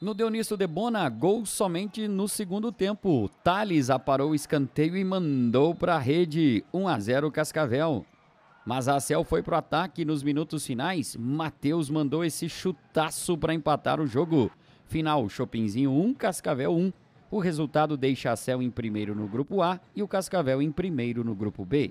No Dionísio de Bona, gol somente no segundo tempo. Thales aparou o escanteio e mandou para a rede 1 a 0 Cascavel. Mas a Cel foi pro ataque nos minutos finais. Matheus mandou esse chutaço para empatar o jogo. Final: Chopinzinho 1, Cascavel 1. O resultado deixa a Cel em primeiro no grupo A e o Cascavel em primeiro no grupo B.